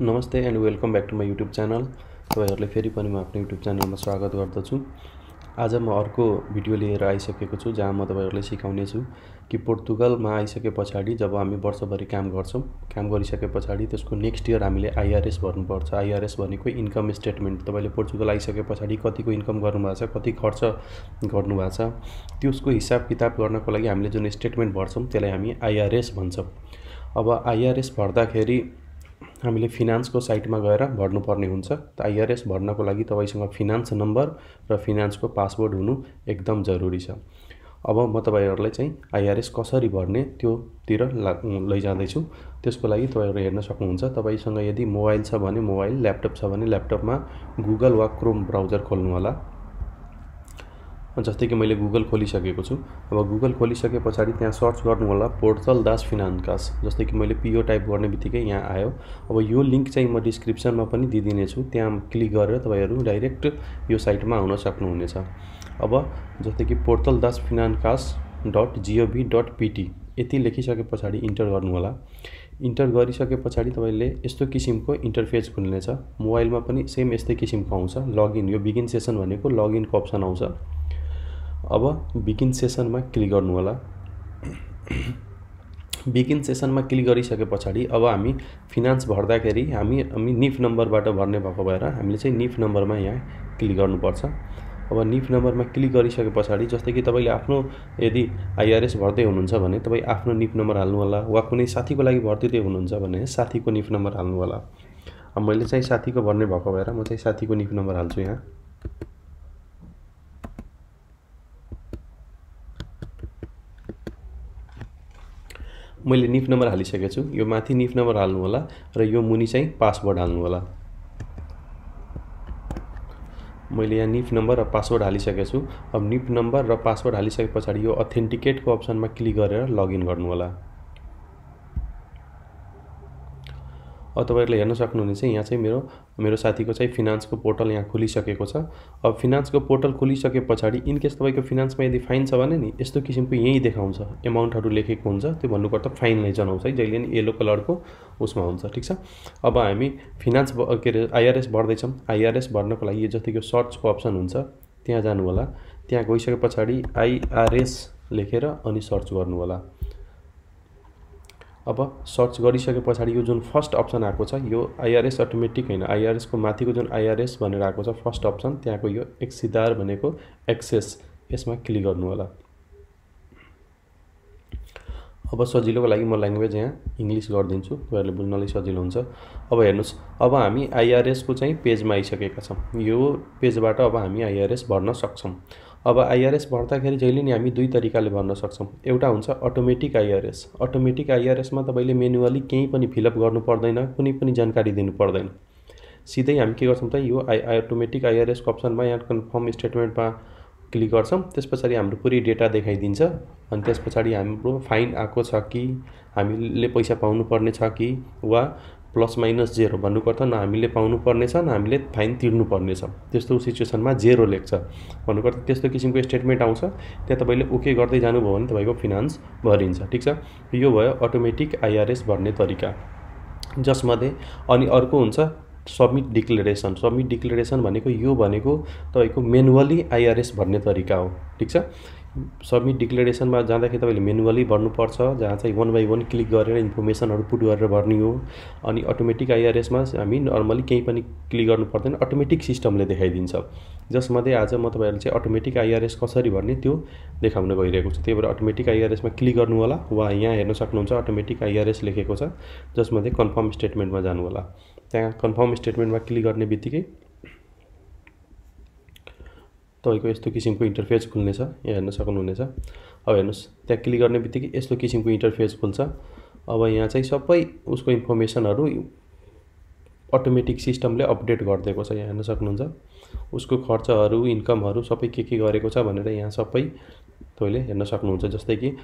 नमस्ते and welcome back to my YouTube channel तपाईँहरूलाई फेरि पनि म आफ्नो युट्युब च्यानलमा स्वागत गर्दछु आज म अर्को भिडियो लिएर आइसकेको छु जहाँ म तपाईँहरूलाई सिकाउनेछु कि पोर्तुगलमा आइसके पछाडि जब हामी वर्षभरि काम गर्छौँ काम गरिसके पछाडि त्यसको नेक्स्ट इयर हामीले आइआरएस भर्नुपर्छ आइआरएस भनेको इन्कम स्टेटमेन्ट तपाईँले पोर्चुगल आइसके पछाडि कतिको इन्कम गर्नुभएको छ कति खर्च गर्नुभएको छ त्यसको हिसाब किताब गर्नको लागि हामीले जुन स्टेटमेन्ट भर्छौँ त्यसलाई हामी आइआरएस भन्छौँ अब आइआरएस भर्दाखेरि हामीले फिनान्सको साइटमा गएर भर्नुपर्ने हुन्छ त आइआरएस भर्नको लागि तपाईँसँग फिनान्स नम्बर र फिनान्सको पासवर्ड हुनु एकदम जरुरी छ अब म तपाईँहरूलाई चाहिँ आइआरएस कसरी भर्ने त्योतिर लैजाँदैछु त्यसको लागि तपाईँहरू हेर्न सक्नुहुन्छ तपाईँसँग यदि मोबाइल छ भने मोबाइल ल्यापटप छ भने ल्यापटपमा गुगल वा क्रोम ब्राउजर खोल्नुहोला जस्तै कि मैले गुगल खोलिसकेको छु अब गुगल खोलिसके पछाडि त्यहाँ सर्च गर्नु होला पोर्टल दास फिनान्कास जस्तै कि मैले पिओ टाइप गर्ने बित्तिकै यहाँ आयो अब यो लिङ्क चाहिँ म डिस्क्रिप्सनमा पनि दिइदिनेछु त्यहाँ क्लिक गरेर तपाईँहरू डाइरेक्ट यो साइटमा आउन सक्नुहुनेछ अब जस्तै कि पोर्टल दास फिनान्कास डट जिओभी डट पिटी यति लेखिसके पछाडि इन्टर गर्नुहोला इन्टर गरिसके पछाडि तपाईँले यस्तो किसिमको इन्टरफेस खुल्नेछ मोबाइलमा पनि सेम यस्तै किसिमको आउँछ लगइन यो बिगिन सेसन भनेको लगइनको अप्सन आउँछ अब बिगिन सेसनमा क्लिक गर्नु होला बिगिन सेसनमा क्लिक गरिसके पछाडि अब हामी फिनान्स भर्दाखेरि हामी हामी निफ नम्बरबाट भर्ने भएको भएर हामीले चाहिँ निफ नम्बरमा यहाँ क्लिक गर्नुपर्छ अब निफ नम्बरमा क्लिक गरिसके पछाडि जस्तै कि तपाईँले आफ्नो यदि आइआरएस भर्दै हुनुहुन्छ भने तपाईँ आफ्नो निफ नम्बर हाल्नु होला वा कुनै साथीको लागि भर्दै हुनुहुन्छ भने साथीको निफ नम्बर हाल्नु होला मैले चाहिँ साथीको भर्ने भएको भएर म चाहिँ साथीको निफ नम्बर हाल्छु यहाँ मैले निफ नम्बर हालिसकेको छु यो माथि निफ नम्बर हाल्नु होला र यो मुनि चाहिँ पासवर्ड हाल्नु होला मैले यहाँ निफ नम्बर र पासवर्ड हालिसकेको छु अब निफ नम्बर र पासवर्ड हालिसके पछाडि यो अथेन्टिकेटको अप्सनमा क्लिक गरेर लगइन होला अब तपाईँहरूले हेर्न सक्नुहुनेछ यहाँ चाहिँ मेरो मेरो साथीको चाहिँ फिनान्सको पोर्टल यहाँ खुलिसकेको छ अब फिनान्सको पोर्टल खोलिसके पछाडि इनकेस तपाईँको फिनान्समा यदि फाइन छ भने नि यस्तो किसिमको यहीँ देखाउँछ एमाउन्टहरू लेखेको हुन्छ त्यो भन्नुपर्दा फाइनलाई जनाउँछ है जहिले नि येलो कलरको उसमा हुन्छ ठिक छ अब हामी फिनान्स के अरे आइआरएस भर्दैछौँ आइआरएस भर्नको लागि यो जतिको सर्चको अप्सन हुन्छ त्यहाँ जानु होला त्यहाँ गइसके पछाडि आइआरएस लेखेर अनि सर्च गर्नु होला अब सर्च गरिसके पछाडि यो जुन फर्स्ट अप्सन आएको छ यो आइआरएस अटोमेटिक होइन आइआरएसको माथिको जुन आइआरएस भनेर आएको छ फर्स्ट अप्सन त्यहाँको यो एक्सिदार भनेको एक्सेस यसमा क्लिक गर्नु होला अब सजिलोको लागि म ल्याङ्ग्वेज यहाँ इङ्ग्लिस गरिदिन्छु तपाईँहरूले बुझ्नलाई सजिलो हुन्छ अब हेर्नुहोस् अब हामी आइआरएसको चाहिँ पेजमा आइसकेका छौँ यो पेजबाट अब हामी आइआरएस भर्न सक्छौँ अब आइआरएस भर्दाखेरि जहिले नि हामी दुई तरिकाले भर्न सक्छौँ एउटा हुन्छ अटोमेटिक आइआरएस अटोमेटिक आइआरएसमा तपाईँले मेनुअली केही पनि फिलअप गर्नु पर्दैन कुनै पनि जानकारी दिनु पर्दैन सिधै हामी के गर्छौँ त यो आई अटोमेटिक आइआरएसको अप्सनमा यहाँ कन्फर्म स्टेटमेन्टमा क्लिक गर्छौँ त्यस पछाडि हाम्रो पुरै डेटा देखाइदिन्छ अनि त्यस पछाडि हाम्रो फाइन आएको छ कि हामीले पैसा पाउनुपर्ने छ कि वा प्लस माइनस जेरो भन्नुको न हामीले पाउनुपर्नेछ न हामीले फाइन तिर्नुपर्नेछ त्यस्तो सिचुएसनमा जेरो लेख्छ भन्नुको त्यस्तो किसिमको स्टेटमेन्ट आउँछ त्यहाँ तपाईँले ओके गर्दै जानुभयो भने तपाईँको फिनान्स भरिन्छ ठिक छ यो भयो अटोमेटिक आइआरएस भर्ने तरिका जसमध्ये अनि अर्को हुन्छ सबमिट डिक्लेरेसन सब्मिट डिक्लेरेसन भनेको यो भनेको तपाईँको मेनुअली आइआरएस भन्ने तरिका हो ठिक छ सबमिट डिक्लेरेसनमा जाँदाखेरि तपाईँले मेनुअली भर्नुपर्छ जहाँ चाहिँ वान बाई वान क्लिक गरेर इन्फर्मेसनहरू पुट गरेर भर्ने हो अनि अटोमेटिक आइआरएसमा हामी नर्मली केही पनि क्लिक गर्नु पर्दैन अटोमेटिक सिस्टमले देखाइदिन्छ जसमध्ये आज म तपाईँहरूले चाहिँ अटोमेटिक आइआरएस कसरी भर्ने त्यो देखाउन गइरहेको छु त्यही भएर अटोमेटिक आइआरएसमा क्लिक गर्नु होला वा यहाँ हेर्न सक्नुहुन्छ अटोमेटिक आइआरएस लेखेको छ जसमध्ये कन्फर्म स्टेटमेन्टमा जानु होला त्यहाँ कन्फर्म स्टेटमेन्टमा क्लिक गर्ने बित्तिकै तपाईँको यस्तो किसिमको इन्टरफेस खुल्नेछ यहाँ हेर्न सक्नुहुनेछ अब हेर्नुहोस् त्यहाँ क्लिक गर्ने बित्तिकै यस्तो किसिमको इन्टरफेस खुल्छ अब यहाँ चाहिँ सबै उसको इन्फर्मेसनहरू अटोमेटिक सिस्टमले अपडेट गरिदिएको छ यहाँ हेर्न सक्नुहुन्छ उसको खर्चहरू इन्कमहरू सबै के के गरेको छ भनेर यहाँ सबै तपाईँले हेर्न सक्नुहुन्छ जस्तै कि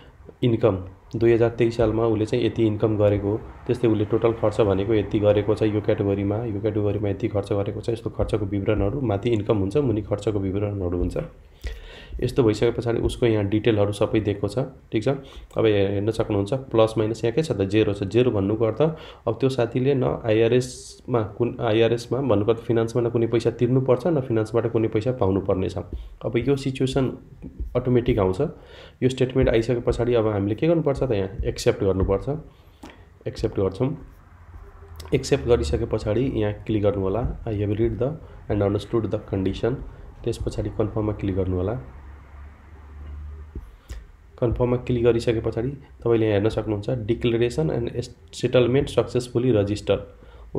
इन्कम दुई हजार तेइस सालमा उसले चाहिँ यति इन्कम गरेको त्यस्तै उसले टोटल खर्च भनेको यति गरेको छ यो क्याटेगोरीमा यो क्याटेगोरीमा यति खर्च गरेको छ यस्तो खर्चको विवरणहरू माथि इन्कम हुन्छ मुनि खर्चको विवरणहरू हुन्छ यस्तो भइसके पछाडि उसको यहाँ डिटेलहरू सबै दिएको छ ठिक छ अब हेर्न सक्नुहुन्छ प्लस माइनस यहाँ के छ त जेरो छ जेरो भन्नुको अर्थ अब त्यो साथीले न आइआरएसमा कुन आइआरएसमा भन्नुपर्दा फिनान्समा न कुनै पैसा तिर्नुपर्छ न फिनान्सबाट कुनै पैसा पाउनुपर्नेछ अब यो सिचुएसन अटोमेटिक आउँछ यो स्टेटमेन्ट आइसके पछाडि अब हामीले के गर्नुपर्छ त यहाँ एक्सेप्ट गर्नुपर्छ एक्सेप्ट गर्छौँ एक्सेप्ट गरिसके पछाडि यहाँ क्लिक गर्नु होला I have read the and understood the condition त्यस पछाडि कन्फर्ममा क्लिक गर्नु होला कन्फर्ममा क्लिक गरिसके पछाडि तपाईँले हेर्न सक्नुहुन्छ declaration and settlement successfully register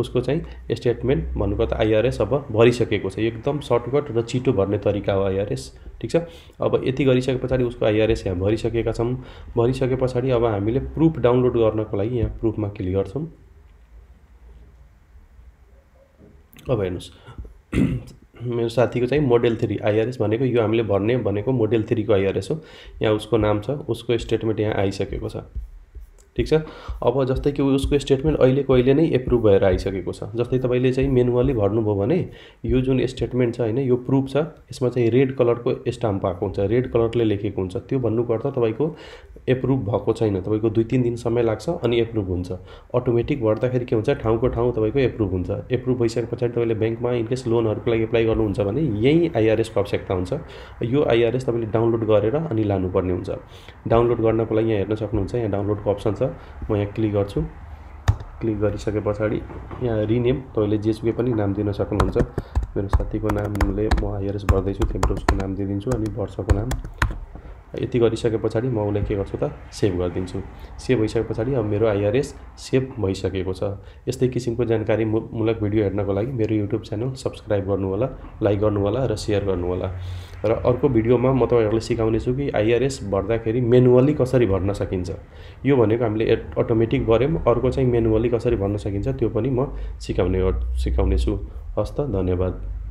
उसको चाहिँ स्टेटमेन्ट भन्नुको त आइआरएस अब भरिसकेको छ एकदम सर्टकट र छिटो भर्ने तरिका हो आइआरएस ठिक छ अब यति गरिसके पछाडि उसको आइआरएस यहाँ भरिसकेका छौँ भरिसके पछाडि अब हामीले प्रुफ डाउनलोड गर्नको लागि यहाँ प्रुफमा क्लिक गर्छौँ अब हेर्नुहोस् मेरो साथीको चाहिँ मोडेल थ्री आइआरएस भनेको यो हामीले भर्ने भनेको मोडेल थ्रीको आइआरएस हो यहाँ उसको नाम छ उसको स्टेटमेन्ट यहाँ आइसकेको छ ठिक छ अब जस्तै कि उसको स्टेटमेन्ट अहिलेको अहिले नै एप्रुभ भएर आइसकेको छ जस्तै तपाईँले चाहिँ मेनुअली भर्नुभयो भने यो जुन स्टेटमेन्ट छ होइन यो प्रुफ छ यसमा चाहिँ रेड कलरको स्टाम्प आएको हुन्छ रेड कलरले लेखेको हुन्छ त्यो भन्नुको अर्थ तपाईँको एप्रुभ भएको छैन तपाईँको दुई तिन दिन समय लाग्छ अनि एप्रुभ हुन्छ अटोमेटिक भर्दाखेरि के हुन्छ ठाउँको ठाउँ तपाईँको एप्रुभ हुन्छ एप्रुभ भइसके पछाडि तपाईँले ब्याङ्कमा इनकेस लोनहरूको लागि एप्लाई गर्नुहुन्छ भने यहीँ आइआरएसको आवश्यकता हुन्छ यो आइआरएस तपाईँले डाउनलोड गरेर अनि लानुपर्ने हुन्छ डाउनलोड गर्नको लागि यहाँ हेर्न सक्नुहुन्छ यहाँ डाउनलोडको अप्सन छ म यहाँ क्लिक गर्छु क्लिक गरिसके पछाडि यहाँ रिनेम तपाईँले जेसुकै पनि नाम दिन सक्नुहुन्छ मेरो साथीको नामले म हायरस भर्दैछु त्यहाँबाट उसको नाम दिइदिन्छु अनि वर्षको नाम यति गरिसके पछाडि म उसलाई के गर्छु त सेभ गरिदिन्छु सेभ भइसके पछाडि अब मेरो आइआरएस सेभ भइसकेको छ यस्तै किसिमको जानकारी मूलक भिडियो हेर्नको लागि मेरो युट्युब च्यानल सब्सक्राइब होला लाइक गर्नु होला र सेयर होला र अर्को भिडियोमा म तपाईँहरूलाई सिकाउनेछु कि आइआरएस भर्दाखेरि मेनुअली कसरी भर्न सकिन्छ यो भनेको हामीले अटोमेटिक भऱ्यौँ अर्को चाहिँ मेनुअली कसरी भर्न सकिन्छ त्यो पनि म सिकाउने सिकाउनेछु हस् त धन्यवाद